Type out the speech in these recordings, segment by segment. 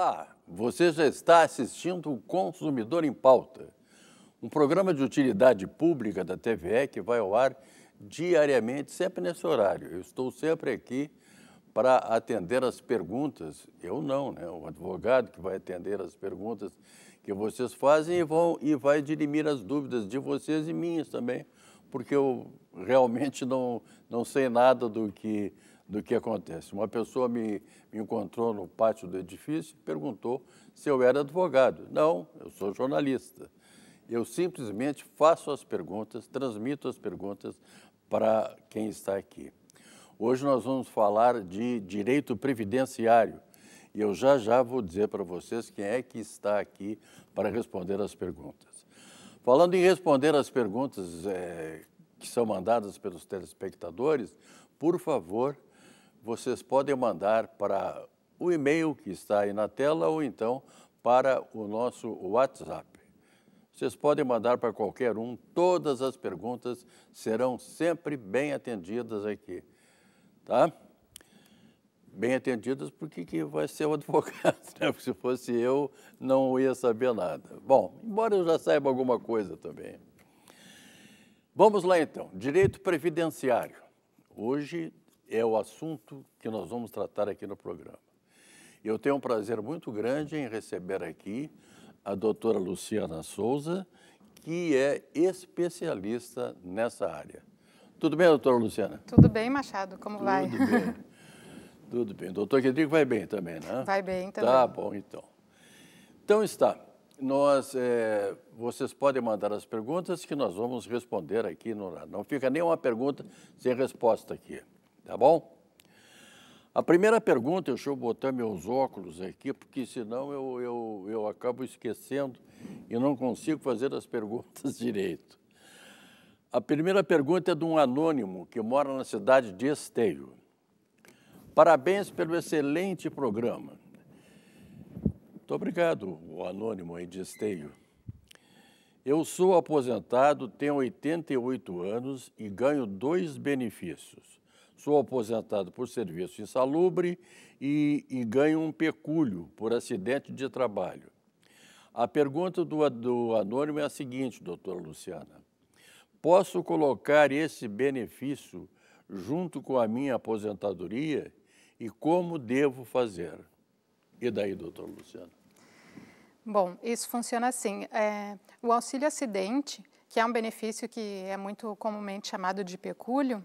Olá, você já está assistindo o Consumidor em Pauta, um programa de utilidade pública da TVE que vai ao ar diariamente, sempre nesse horário. Eu estou sempre aqui para atender as perguntas, eu não, né? O advogado que vai atender as perguntas que vocês fazem e, vão, e vai dirimir as dúvidas de vocês e minhas também, porque eu realmente não, não sei nada do que do que acontece. Uma pessoa me, me encontrou no pátio do edifício e perguntou se eu era advogado. Não, eu sou jornalista. Eu simplesmente faço as perguntas, transmito as perguntas para quem está aqui. Hoje nós vamos falar de direito previdenciário e eu já já vou dizer para vocês quem é que está aqui para responder as perguntas. Falando em responder as perguntas é, que são mandadas pelos telespectadores, por favor, vocês podem mandar para o e-mail que está aí na tela ou então para o nosso WhatsApp. Vocês podem mandar para qualquer um, todas as perguntas serão sempre bem atendidas aqui, tá? Bem atendidas porque que vai ser o advogado, né? Porque se fosse eu, não ia saber nada. Bom, embora eu já saiba alguma coisa também. Vamos lá então, direito previdenciário. Hoje é o assunto que nós vamos tratar aqui no programa. Eu tenho um prazer muito grande em receber aqui a doutora Luciana Souza, que é especialista nessa área. Tudo bem, doutora Luciana? Tudo bem, Machado, como Tudo vai? Tudo bem. Tudo bem. Doutor Rodrigo vai bem também, né? Vai bem tá também. Tá bom, então. Então está. Nós, é, vocês podem mandar as perguntas que nós vamos responder aqui no Não fica nenhuma pergunta sem resposta aqui tá bom? A primeira pergunta, deixa eu botar meus óculos aqui, porque senão eu, eu, eu acabo esquecendo e não consigo fazer as perguntas direito. A primeira pergunta é de um anônimo que mora na cidade de Esteio. Parabéns pelo excelente programa. Muito obrigado, o anônimo aí de Esteio. Eu sou aposentado, tenho 88 anos e ganho dois benefícios Sou aposentado por serviço insalubre e, e ganho um pecúlio por acidente de trabalho. A pergunta do, do anônimo é a seguinte, doutora Luciana. Posso colocar esse benefício junto com a minha aposentadoria e como devo fazer? E daí, doutor Luciano? Bom, isso funciona assim. É, o auxílio acidente, que é um benefício que é muito comumente chamado de pecúlio,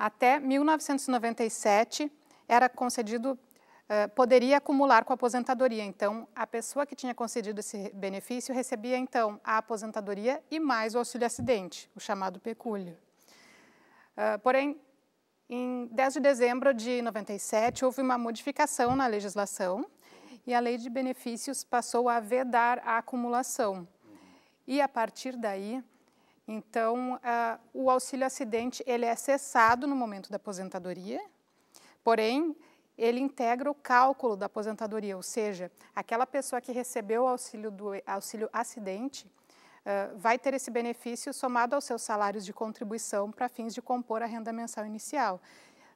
até 1997 era concedido eh, poderia acumular com a aposentadoria. Então, a pessoa que tinha concedido esse benefício recebia, então, a aposentadoria e mais o auxílio-acidente, o chamado pecúlio. Eh, porém, em 10 de dezembro de 97, houve uma modificação na legislação e a lei de benefícios passou a vedar a acumulação. E, a partir daí, então, uh, o auxílio acidente ele é cessado no momento da aposentadoria, porém ele integra o cálculo da aposentadoria, ou seja, aquela pessoa que recebeu o auxílio do auxílio acidente uh, vai ter esse benefício somado aos seus salários de contribuição para fins de compor a renda mensal inicial.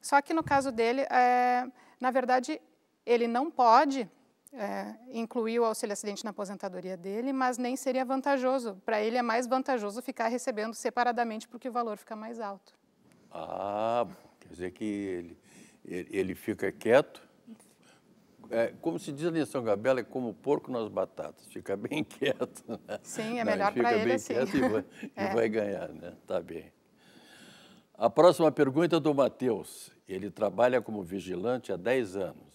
Só que no caso dele, é, na verdade, ele não pode é, incluir o auxílio acidente na aposentadoria dele, mas nem seria vantajoso. Para ele é mais vantajoso ficar recebendo separadamente porque o valor fica mais alto. Ah, quer dizer que ele, ele, ele fica quieto. É, como se diz ali em São Gabela, é como porco nas batatas, fica bem quieto. Né? Sim, é melhor para ele assim. Fica bem quieto e vai, é. e vai ganhar, né? Tá bem. A próxima pergunta é do Matheus. Ele trabalha como vigilante há 10 anos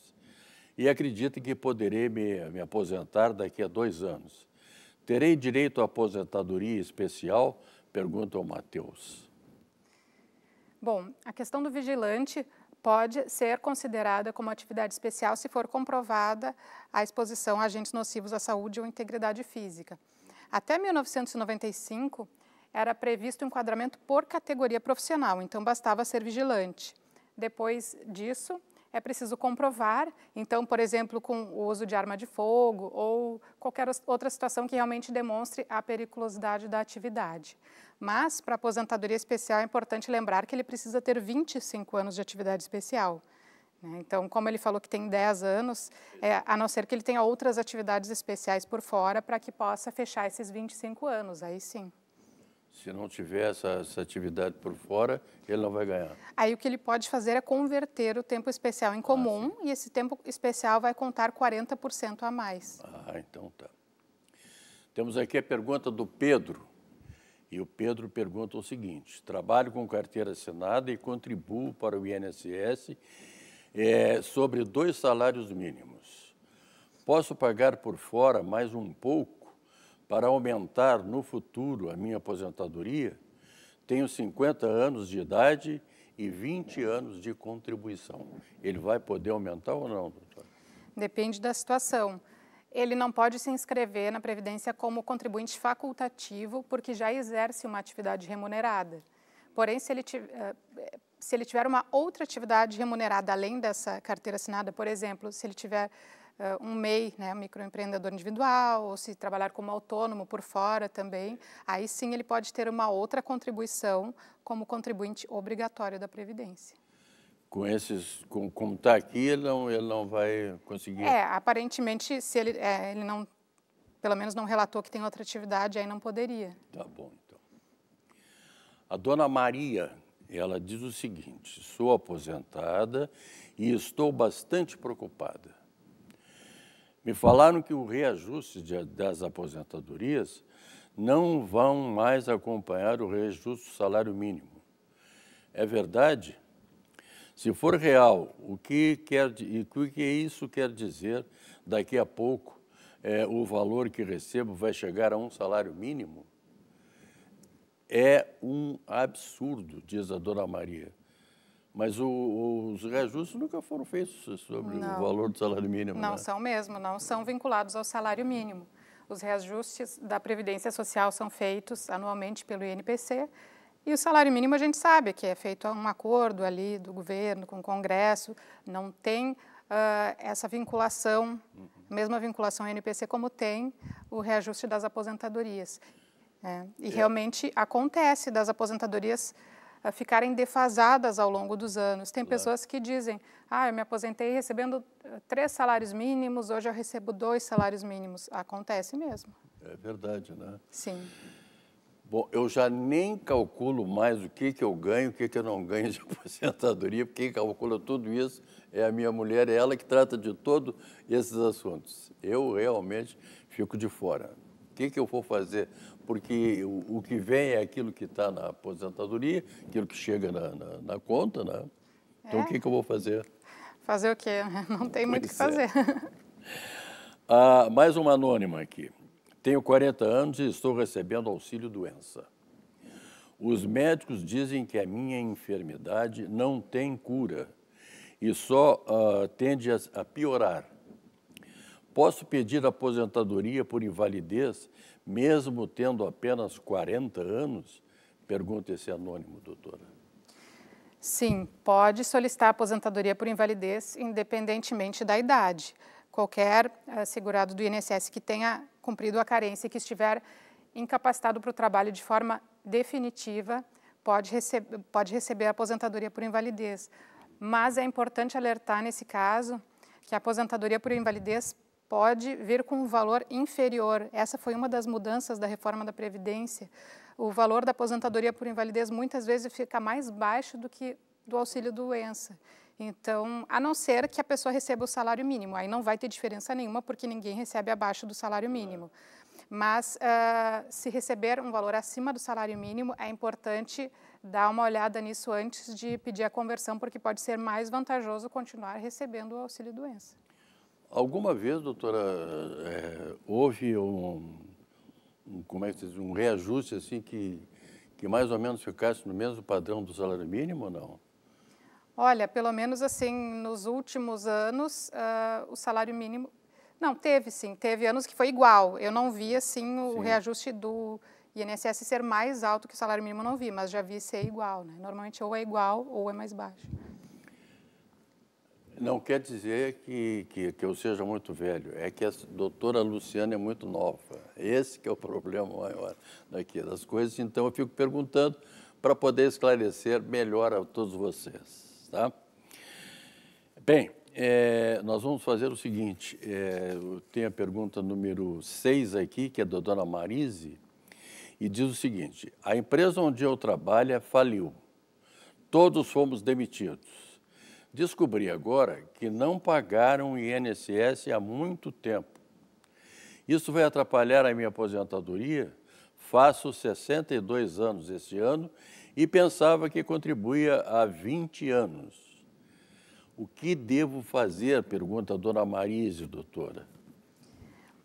e acreditem que poderei me, me aposentar daqui a dois anos. Terei direito à aposentadoria especial? Pergunta o Matheus. Bom, a questão do vigilante pode ser considerada como atividade especial se for comprovada a exposição a agentes nocivos à saúde ou integridade física. Até 1995, era previsto um enquadramento por categoria profissional, então bastava ser vigilante. Depois disso, é preciso comprovar. Então, por exemplo, com o uso de arma de fogo ou qualquer outra situação que realmente demonstre a periculosidade da atividade. Mas, para a aposentadoria especial, é importante lembrar que ele precisa ter 25 anos de atividade especial. Né? Então, como ele falou que tem 10 anos, é, a não ser que ele tenha outras atividades especiais por fora para que possa fechar esses 25 anos, aí sim. Se não tiver essa, essa, atividade por fora, ele não vai ganhar. Aí o que ele pode fazer é converter o tempo especial em ah, comum ah, e esse tempo especial vai contar 40% a mais. Ah, então tá. Temos aqui a pergunta do Pedro. E o Pedro pergunta o seguinte: trabalho com carteira assinada e contribuo para o INSS é, sobre dois salários mínimos. Posso pagar por fora mais um pouco? para aumentar no futuro a minha aposentadoria, tenho 50 anos de idade e 20 anos de contribuição. Ele vai poder aumentar ou não, doutor? Depende da situação. Ele não pode se inscrever na Previdência como contribuinte facultativo, porque já exerce uma atividade remunerada. Porém, se ele, tiver, eh, se ele tiver uma outra atividade remunerada além dessa carteira assinada, por exemplo, se ele tiver uh, um MEI, né, microempreendedor individual, ou se trabalhar como autônomo por fora também, aí sim ele pode ter uma outra contribuição como contribuinte obrigatório da Previdência com esses, com, como está aqui, ele não, ele não vai conseguir. É, aparentemente, se ele, é, ele não, pelo menos não relatou que tem outra atividade, aí não poderia. Tá bom, então. A dona Maria, ela diz o seguinte: sou aposentada e estou bastante preocupada. Me falaram que o reajuste de, das aposentadorias não vão mais acompanhar o reajuste do salário mínimo. É verdade? Se for real, o que, quer, o que isso quer dizer daqui a pouco é, o valor que recebo vai chegar a um salário mínimo? É um absurdo, diz a dona Maria. Mas o, os reajustes nunca foram feitos sobre não, o valor do salário mínimo. Não né? são mesmo, não são vinculados ao salário mínimo. Os reajustes da Previdência Social são feitos anualmente pelo INPC e o salário mínimo a gente sabe que é feito um acordo ali do governo com o Congresso, não tem uh, essa vinculação, uhum. mesma vinculação ao INPC como tem o reajuste das aposentadorias. É, e é. realmente acontece das aposentadorias ficarem defasadas ao longo dos anos. Tem claro. pessoas que dizem, ah, eu me aposentei recebendo eh, três salários mínimos, hoje eu recebo dois salários mínimos. Acontece mesmo. É verdade, né? Sim. Bom, eu já nem calculo mais o que, que eu ganho, o que, que eu não ganho de aposentadoria, porque quem calcula tudo isso é a minha mulher, é ela que trata de todos esses assuntos. Eu realmente fico de fora. O que, que eu vou fazer porque o, o que vem é aquilo que está na aposentadoria, aquilo que chega na, na, na conta, né? Então, é. o que, que eu vou fazer? Fazer o quê? Não tem muito o que é. fazer. É. ah, mais uma anônima aqui. Tenho 40 anos e estou recebendo auxílio-doença. Os médicos dizem que a minha enfermidade não tem cura e só ah, tende a, a piorar. Posso pedir aposentadoria por invalidez, mesmo tendo apenas 40 anos? Pergunta esse anônimo, doutora. Sim, pode solicitar aposentadoria por invalidez, independentemente da idade. Qualquer eh, segurado do INSS que tenha cumprido a carência e que estiver incapacitado para o trabalho de forma definitiva pode, rece pode receber a aposentadoria por invalidez. Mas é importante alertar nesse caso que a aposentadoria por invalidez pode vir com um valor inferior. Essa foi uma das mudanças da reforma da Previdência. O valor da aposentadoria por invalidez muitas vezes fica mais baixo do que do auxílio doença. Então, a não ser que a pessoa receba o salário mínimo, aí não vai ter diferença nenhuma, porque ninguém recebe abaixo do salário mínimo. Mas, uh, se receber um valor acima do salário mínimo, é importante dar uma olhada nisso antes de pedir a conversão, porque pode ser mais vantajoso continuar recebendo o auxílio doença. Alguma vez, doutora, é, houve um, um, como é que diz, um reajuste assim que, que mais ou menos ficasse no mesmo padrão do salário mínimo ou não? Olha, pelo menos assim, nos últimos anos, uh, o salário mínimo. Não, teve sim, teve anos que foi igual. Eu não vi assim o sim. reajuste do INSS ser mais alto que o salário mínimo, não vi, mas já vi ser igual. Né? Normalmente ou é igual ou é mais baixo. Não quer dizer que, que, que, eu seja muito velho, é que a doutora Luciana é muito nova. Esse que é o problema maior daqui das coisas. Então, eu fico perguntando para poder esclarecer melhor a todos vocês. Tá? Bem, é, nós vamos fazer o seguinte. É, eh, tem a pergunta número 6 aqui, que é da dona Marise, e diz o seguinte. A empresa onde eu trabalho é faliu. Todos fomos demitidos Descobri agora que não pagaram o INSS há muito tempo. Isso vai atrapalhar a minha aposentadoria? Faço 62 anos este ano e pensava que contribuía há 20 anos. O que devo fazer? Pergunta a dona Marise, doutora.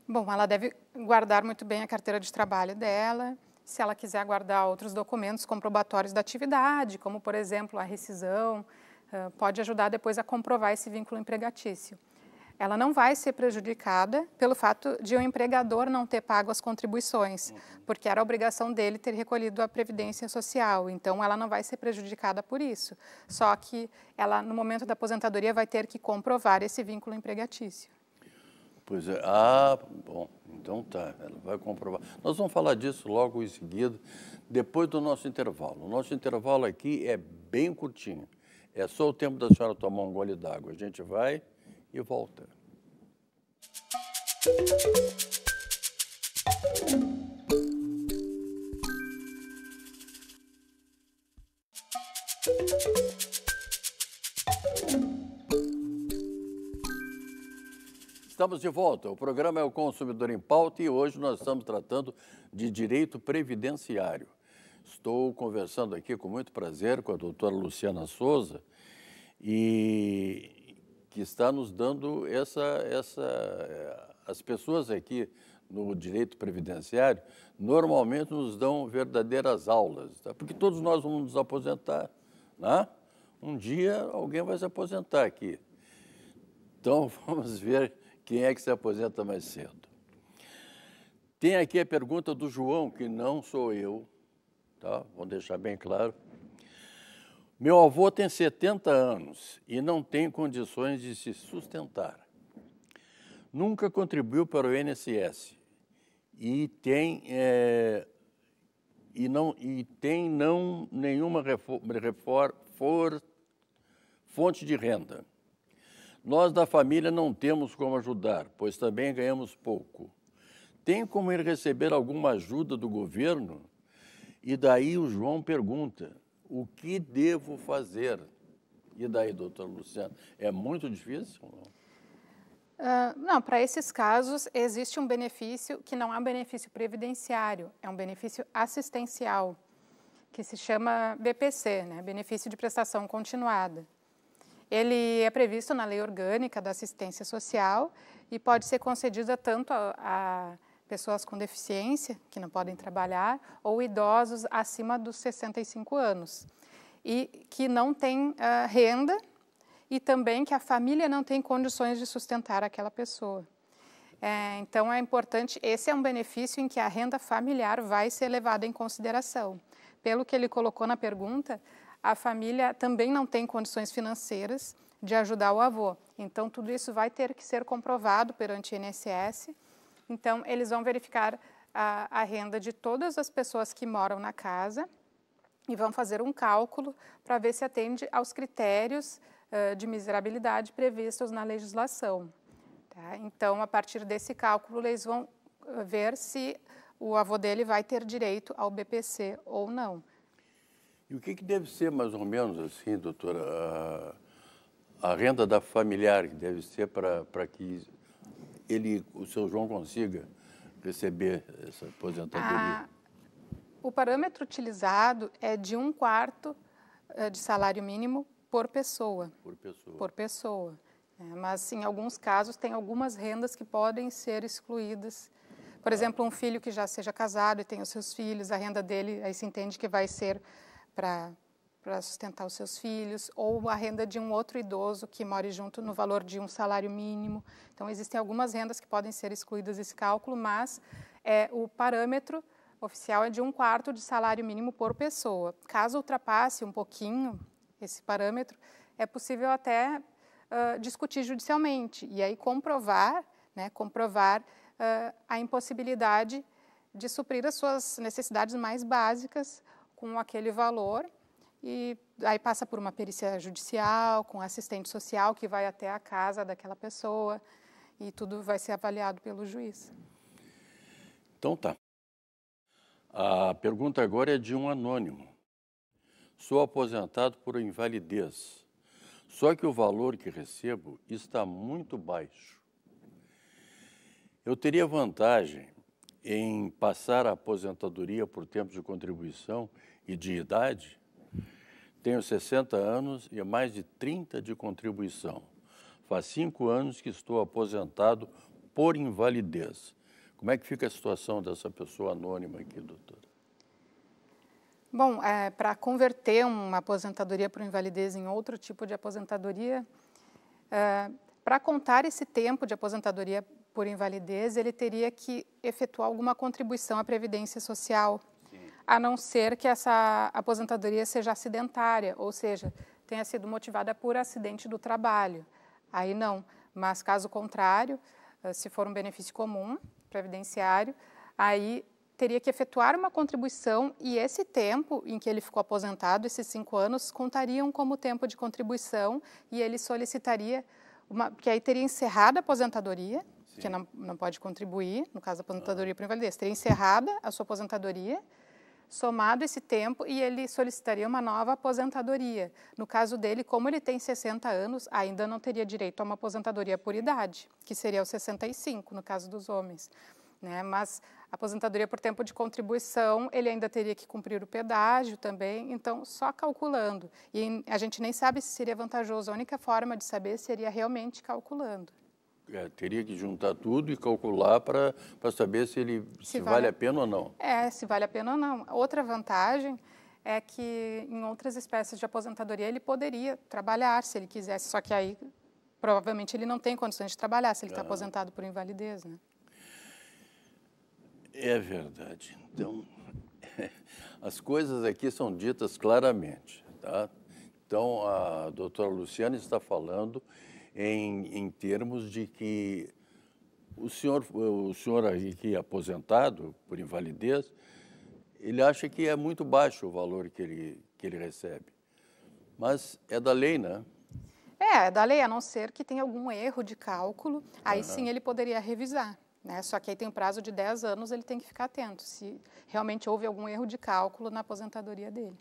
Bom, ela deve guardar muito bem a carteira de trabalho dela. Se ela quiser guardar outros documentos comprobatórios da atividade, como, por exemplo, a rescisão pode ajudar depois a comprovar esse vínculo empregatício. Ela não vai ser prejudicada pelo fato de o um empregador não ter pago as contribuições, uhum. porque era obrigação dele ter recolhido a previdência social. Então, ela não vai ser prejudicada por isso. Só que ela, no momento da aposentadoria, vai ter que comprovar esse vínculo empregatício. Pois é. Ah, bom, então tá, ela vai comprovar. Nós vamos falar disso logo em seguida, depois do nosso intervalo. O nosso intervalo aqui é bem curtinho. É só o tempo da senhora tomar um gole d'água. A gente vai e volta. Estamos de volta. O programa é o Consumidor em Pauta e hoje nós estamos tratando de direito previdenciário estou conversando aqui com muito prazer com a doutora Luciana Souza, e que está nos dando essa, essa. Eh, as pessoas aqui no direito previdenciário normalmente nos dão verdadeiras aulas, tá? porque todos nós vamos nos aposentar. Né? Um dia alguém vai se aposentar aqui. Então vamos ver quem é que se aposenta mais cedo. Tem aqui a pergunta do João, que não sou eu, tá? Vamos deixar bem claro. Meu avô tem 70 anos e não tem condições de se sustentar. Nunca contribuiu para o INSS e tem é, e não e tem não nenhuma for, fonte de renda. Nós da família não temos como ajudar, pois também ganhamos pouco. Tem como ele receber alguma ajuda do governo? E daí o João pergunta: o que devo fazer? E daí, doutora Luciana, é muito difícil? Uh, não, ah, para esses casos existe um benefício que não é um benefício previdenciário, é um benefício assistencial, que se chama BPC, né? Benefício de Prestação Continuada. Ele é previsto na Lei Orgânica da Assistência Social e pode ser concedido tanto a, a pessoas com deficiência, que não podem trabalhar, ou idosos acima dos 65 anos, e que não têm uh, renda e também que a família não tem condições de sustentar aquela pessoa. É, então, é importante, esse é um benefício em que a renda familiar vai ser levada em consideração. Pelo que ele colocou na pergunta, a família também não tem condições financeiras de ajudar o avô. Então, tudo isso vai ter que ser comprovado perante o INSS então, eles vão verificar a, a renda de todas as pessoas que moram na casa e vão fazer um cálculo para ver se atende aos critérios uh, de miserabilidade previstos na legislação. Tá? Então, a partir desse cálculo, eles vão ver se o avô dele vai ter direito ao BPC ou não. E o que, que deve ser, mais ou menos, assim, doutora, a, a renda da familiar que deve ser para que ele, o seu João consiga receber essa aposentadoria? o parâmetro utilizado é de um quarto eh, de salário mínimo por pessoa. Por pessoa. Por pessoa. É, mas, em alguns casos, tem algumas rendas que podem ser excluídas. Por tá. exemplo, um filho que já seja casado e tem os seus filhos, a renda dele, aí se entende que vai ser para para sustentar os seus filhos, ou a renda de um outro idoso que mora junto no valor de um salário mínimo. Então, existem algumas rendas que podem ser excluídas desse cálculo, mas é, o parâmetro oficial é de um quarto de salário mínimo por pessoa. Caso ultrapasse um pouquinho esse parâmetro, é possível até uh, discutir judicialmente e aí comprovar, né, comprovar uh, a impossibilidade de suprir as suas necessidades mais básicas com aquele valor e aí passa por uma perícia judicial, com assistente social que vai até a casa daquela pessoa e tudo vai ser avaliado pelo juiz. Então tá. A pergunta agora é de um anônimo. Sou aposentado por invalidez, só que o valor que recebo está muito baixo. Eu teria vantagem em passar a aposentadoria por tempo de contribuição e de idade? Tenho 60 anos e mais de 30 de contribuição. Faz cinco anos que estou aposentado por invalidez. Como é que fica a situação dessa pessoa anônima aqui, doutora? Bom, é, para converter uma aposentadoria por invalidez em outro tipo de aposentadoria, é, para contar esse tempo de aposentadoria por invalidez, ele teria que efetuar alguma contribuição à Previdência Social a não ser que essa aposentadoria seja acidentária, ou seja, tenha sido motivada por acidente do trabalho. Aí não, mas caso contrário, eh, se for um benefício comum, previdenciário, aí teria que efetuar uma contribuição e esse tempo em que ele ficou aposentado, esses cinco anos, contariam como tempo de contribuição e ele solicitaria, uma, porque aí teria encerrado a aposentadoria, Sim. que não, não pode contribuir, no caso da aposentadoria ah. por invalidez, teria encerrada a sua aposentadoria, somado esse tempo e ele solicitaria uma nova aposentadoria. No caso dele, como ele tem 60 anos, ainda não teria direito a uma aposentadoria por idade, que seria os 65 no caso dos homens. Né? Mas aposentadoria por tempo de contribuição, ele ainda teria que cumprir o pedágio também, então só calculando. E a gente nem sabe se seria vantajoso, a única forma de saber seria realmente calculando é, teria que juntar tudo e calcular para saber se ele se, se vale, vale a pena ou não. É, se vale a pena ou não. Outra vantagem é que em outras espécies de aposentadoria ele poderia trabalhar se ele quisesse, só que aí provavelmente ele não tem condições de trabalhar se ele está ah. aposentado por invalidez, né? É verdade. Então, as coisas aqui são ditas claramente, tá? Então, a doutora Luciana está falando em, em termos de que o senhor, o senhor aqui aposentado por invalidez, ele acha que é muito baixo o valor que ele, que ele recebe. Mas é da lei, né? É, é da lei, a não ser que tenha algum erro de cálculo, aí uhum. sim ele poderia revisar. Né? Só que aí tem um prazo de 10 anos, ele tem que ficar atento se realmente houve algum erro de cálculo na aposentadoria dele.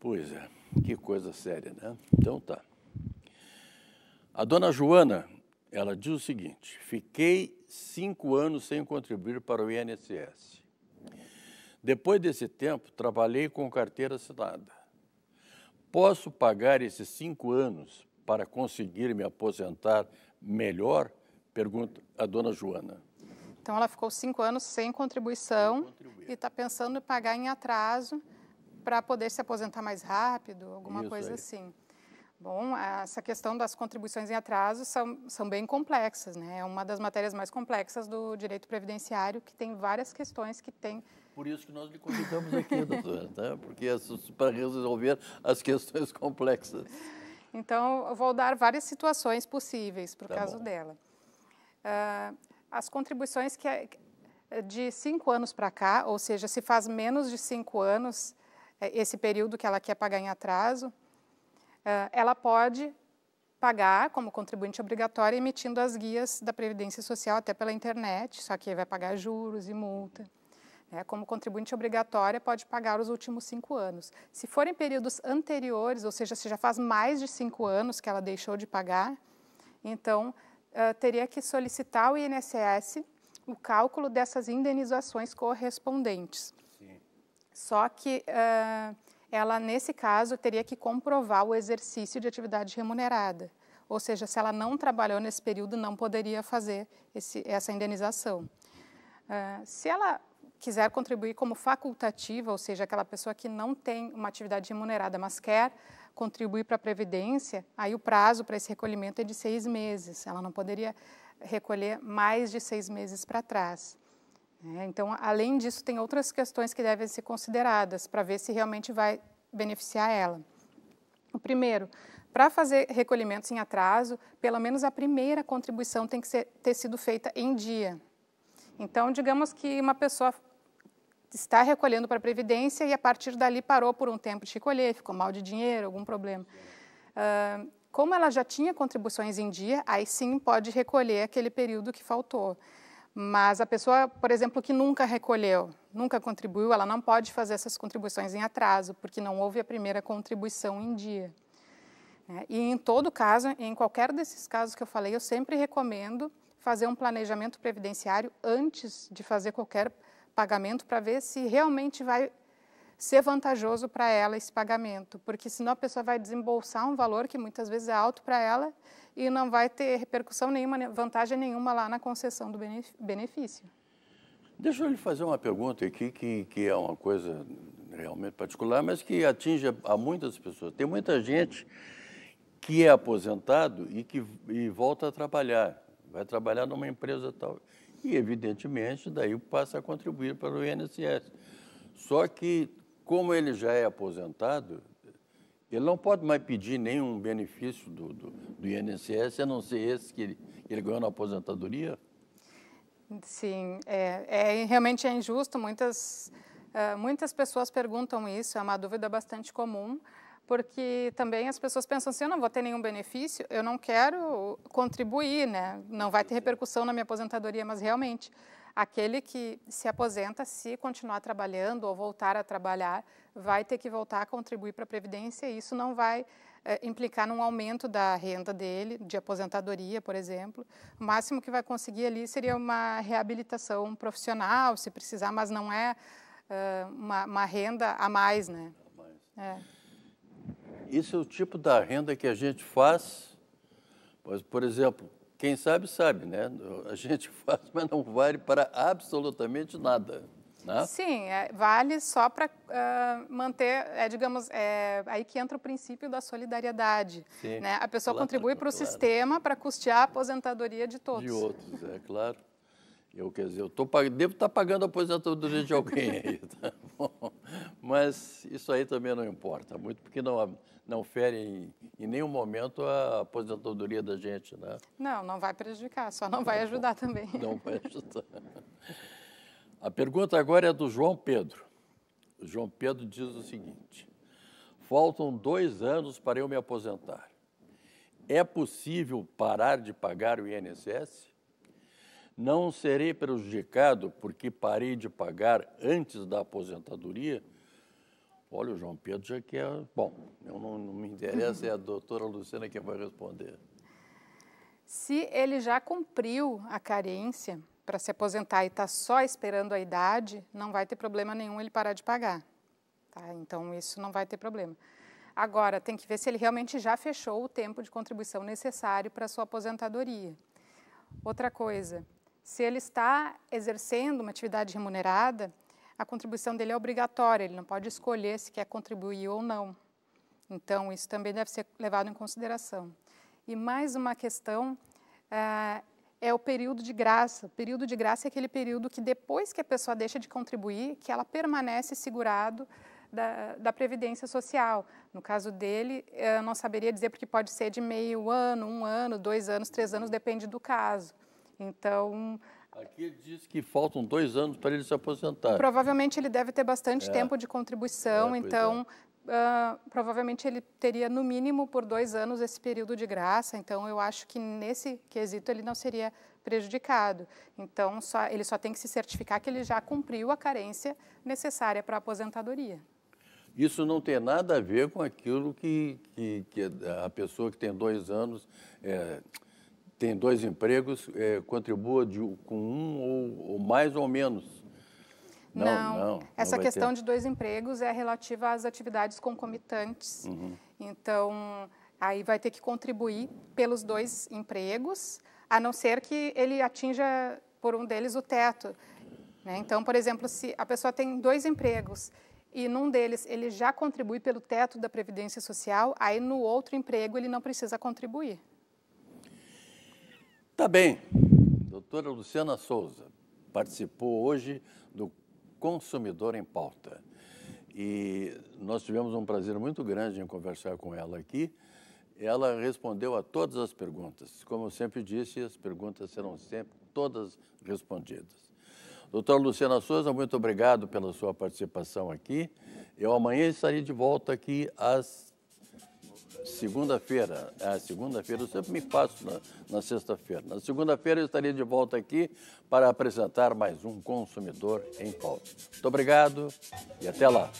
Pois é, que coisa séria, né? Então tá. A dona Joana, ela diz o seguinte: fiquei cinco anos sem contribuir para o INSS. Depois desse tempo, trabalhei com carteira assinada. Posso pagar esses cinco anos para conseguir me aposentar melhor? Pergunta a dona Joana. Então, ela ficou cinco anos sem contribuição e está pensando em pagar em atraso para poder se aposentar mais rápido, alguma Isso coisa aí. assim. Bom, essa questão das contribuições em atraso são, são bem complexas, né? É uma das matérias mais complexas do direito previdenciário, que tem várias questões que tem. Por isso que nós lhe convidamos aqui, doutora, tá? Né? porque é para resolver as questões complexas. Então, eu vou dar várias situações possíveis para tá caso bom. dela. Uh, as contribuições que é de cinco anos para cá, ou seja, se faz menos de cinco anos é, esse período que ela quer pagar em atraso, ah, ela pode pagar como contribuinte obrigatória emitindo as guias da Previdência Social até pela internet, só que vai pagar juros e multa. Né? Como contribuinte obrigatória, pode pagar os últimos cinco anos. Se forem períodos anteriores, ou seja, se já faz mais de cinco anos que ela deixou de pagar, então ah, teria que solicitar ao INSS o cálculo dessas indenizações correspondentes. Sim. Só que uh, ela, nesse caso, teria que comprovar o exercício de atividade remunerada. Ou seja, se ela não trabalhou nesse período, não poderia fazer esse, essa indenização. Uh, se ela quiser contribuir como facultativa, ou seja, aquela pessoa que não tem uma atividade remunerada, mas quer contribuir para a Previdência, aí o prazo para esse recolhimento é de seis meses. Ela não poderia recolher mais de seis meses para trás. É, então, além disso, tem outras questões que devem ser consideradas para ver se realmente vai beneficiar ela. O primeiro, para fazer recolhimentos em atraso, pelo menos a primeira contribuição tem que ser, ter sido feita em dia. Então, digamos que uma pessoa está recolhendo para a Previdência e a partir dali parou por um tempo de recolher, ficou mal de dinheiro, algum problema. Uh, como ela já tinha contribuições em dia, aí sim pode recolher aquele período que faltou. Mas a pessoa, por exemplo, que nunca recolheu, nunca contribuiu, ela não pode fazer essas contribuições em atraso, porque não houve a primeira contribuição em dia. Né? E em todo caso, em qualquer desses casos que eu falei, eu sempre recomendo fazer um planejamento previdenciário antes de fazer qualquer pagamento para ver se realmente vai ser vantajoso para ela esse pagamento, porque senão a pessoa vai desembolsar um valor que muitas vezes é alto para ela e não vai ter repercussão nenhuma, né, vantagem nenhuma lá na concessão do benefício. Deixa eu lhe fazer uma pergunta aqui, que, que é uma coisa realmente particular, mas que atinge a muitas pessoas. Tem muita gente que é aposentado e que e volta a trabalhar, vai trabalhar numa empresa tal. E, evidentemente, daí passa a contribuir para o INSS. Só que, como ele já é aposentado, ele não pode mais pedir nenhum benefício do, do, do INSS, a não ser esse que ele, ele ganhou na aposentadoria? Sim, é, é realmente é injusto. Muitas, uh, muitas pessoas perguntam isso, é uma dúvida bastante comum, porque também as pessoas pensam assim, eu não vou ter nenhum benefício, eu não quero contribuir, né? não vai ter repercussão na minha aposentadoria, mas realmente... Aquele que se aposenta, se continuar trabalhando ou voltar a trabalhar, vai ter que voltar a contribuir para a Previdência e isso não vai é, implicar num aumento da renda dele, de aposentadoria, por exemplo. O máximo que vai conseguir ali seria uma reabilitação profissional, se precisar, mas não é, eh, uma, uma, renda a mais, né? É. Esse é o tipo da renda que a gente faz, pois, por exemplo, quem sabe, sabe, né? A gente faz, mas não vale para absolutamente nada. Né? Sim, é, vale só para uh, manter, é, digamos, é, aí que entra o princípio da solidariedade. Sim, né? A pessoa claro, contribui para o claro. sistema para custear a aposentadoria de todos. De outros, é claro. Eu, quer dizer, eu tô, devo estar tá pagando a aposentadoria de alguém aí, tá bom? Mas isso aí também não importa muito, porque não, há não ferem em nenhum momento a aposentadoria da gente, né? Não, não vai prejudicar, só não vai ajudar também. Não vai ajudar. A pergunta agora é do João Pedro. O João Pedro diz o seguinte: faltam dois anos para eu me aposentar. É possível parar de pagar o INSS? Não serei prejudicado porque parei de pagar antes da aposentadoria? Olha, o João Pedro já quer. Bom, eu não, não me interessa, é a uhum. doutora Luciana que vai responder. Se ele já cumpriu a carência para se aposentar e está só esperando a idade, não vai ter problema nenhum ele parar de pagar. Tá? Então, isso não vai ter problema. Agora, tem que ver se ele realmente já fechou o tempo de contribuição necessário para sua aposentadoria. Outra coisa, se ele está exercendo uma atividade remunerada, a contribuição dele é obrigatória, ele não pode escolher se quer contribuir ou não. Então, isso também deve ser levado em consideração. E mais uma questão eh, é o período de graça. O período de graça é aquele período que depois que a pessoa deixa de contribuir, que ela permanece segurado da, da Previdência Social. No caso dele, eh, eu não saberia dizer porque pode ser de meio ano, um ano, dois anos, três anos, depende do caso. Então, Aqui ele diz que faltam dois anos para ele se aposentar. Provavelmente ele deve ter bastante é. tempo de contribuição, é, então Uh, provavelmente ele teria no mínimo por dois anos esse período de graça. Então eu acho que nesse quesito ele não seria prejudicado. Então só, ele só tem que se certificar que ele já cumpriu a carência necessária para a aposentadoria. Isso não tem nada a ver com aquilo que, que, que a pessoa que tem dois anos é, tem dois empregos, é, contribua de, com um ou, ou, mais ou menos. Não, não. não Essa não questão ter. de dois empregos é relativa às atividades concomitantes. Uhum. Então, aí vai ter que contribuir pelos dois empregos, a não ser que ele atinja por um deles o teto. Né? Então, por exemplo, se a pessoa tem dois empregos e num deles ele já contribui pelo teto da Previdência Social, aí no outro emprego ele não precisa contribuir. Tá bem. Doutora Luciana Souza participou hoje do Consumidor em Pauta. E nós tivemos um prazer muito grande em conversar com ela aqui. Ela respondeu a todas as perguntas. Como eu sempre disse, as perguntas serão sempre todas respondidas. Doutora Luciana Souza, muito obrigado pela sua participação aqui. Eu amanhã estarei de volta aqui às Segunda-feira, é, segunda-feira, eu sempre me faço na, na sexta-feira. Na segunda-feira eu estarei de volta aqui para apresentar mais um Consumidor em Pauta. Muito obrigado e até lá.